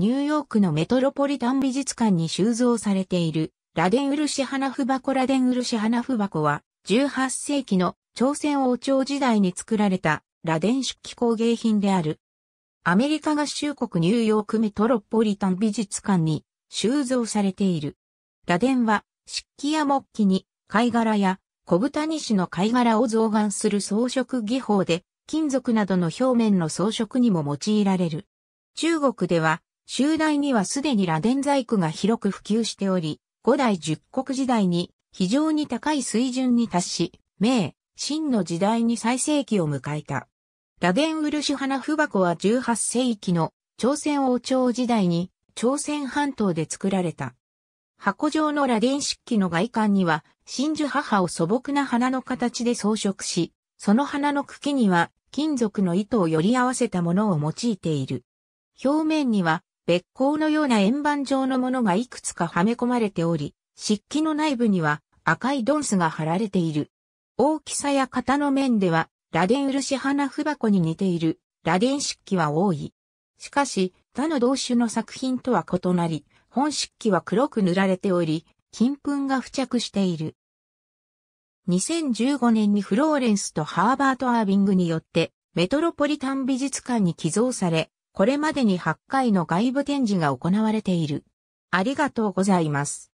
ニューヨークのメトロポリタン美術館に収蔵されているラデンウルシ花布箱ラデンウルシ花布箱は18世紀の朝鮮王朝時代に作られたラデン漆器工芸品である。アメリカ合衆国ニューヨークメトロポリタン美術館に収蔵されている。ラデンは漆器や木器に貝殻や小豚西の貝殻を増顔する装飾技法で金属などの表面の装飾にも用いられる。中国では集内にはすでに螺鈿細工が広く普及しており、五代十国時代に非常に高い水準に達し、明、清の時代に最盛期を迎えた。螺鈿漆花符箱は18世紀の朝鮮王朝時代に朝鮮半島で作られた。箱状の螺鈿漆器の外観には、真珠母を素朴な花の形で装飾し、その花の茎には金属の糸をより合わせたものを用いている。表面には別光のような円盤状のものがいくつかはめ込まれており、漆器の内部には赤いドンスが貼られている。大きさや型の面では、螺鈿漆花符箱に似ている螺鈿漆器は多い。しかし、他の同種の作品とは異なり、本漆器は黒く塗られており、金粉が付着している。2015年にフローレンスとハーバート・アービングによって、メトロポリタン美術館に寄贈され、これまでに8回の外部展示が行われている。ありがとうございます。